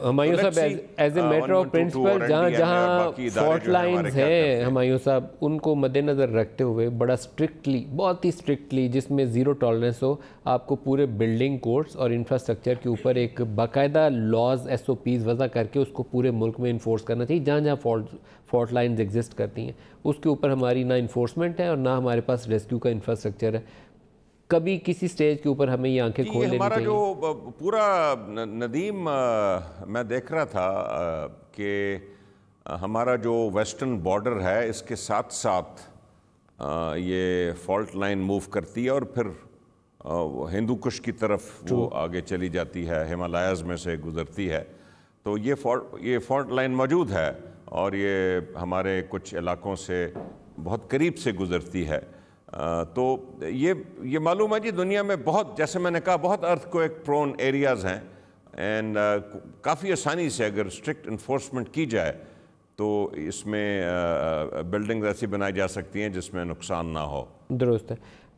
صاحب as matter of principle جہاں جہاں فورٹ لائنز ہیں ہمایوں صاحب ان کو مد نظر رکھتے ہوئے بڑا اسٹرکٹلی بہت ہی اسٹرکٹلی جس میں زیرو ٹالرنس ہو آپ کو پورے بلڈنگ کورٹس اور انفرسٹرکچر کے اوپر ایک باقاعدہ لاز ایس او پیز وضع کر کے اس کو پورے ملک میں انفورس کرنا چاہیے جہاں جہاں فورٹ لائنز ایگزسٹ کرتی ہیں اس کے اوپر ہماری نہ انفورسمنٹ ہے اور نہ ہمارے پاس ریسکیو کا انفراسٹرکچر ہے کبھی کسی سٹیج کے اوپر ہمیں یہ آنکھیں جی، کھول ہمارا جو پورا ندیم میں دیکھ رہا تھا کہ ہمارا جو ویسٹرن بارڈر ہے اس کے ساتھ ساتھ یہ فالٹ لائن موو کرتی ہے اور پھر ہندو کش کی طرف وہ آگے چلی جاتی ہے ہمالیاز میں سے گزرتی ہے تو یہ یہ فالٹ لائن موجود ہے اور یہ ہمارے کچھ علاقوں سے بہت قریب سے گزرتی ہے تو یہ معلوم ہے جی دنیا میں بہت جیسے میں نے کہا بہت ارتھ کو ایک پرون ایریاز ہیں اینڈ کافی آسانی سے اگر اسٹرکٹ انفورسمنٹ کی جائے تو اس میں بلڈنگز ایسی بنائی جا سکتی ہیں جس میں نقصان نہ ہو درست ہے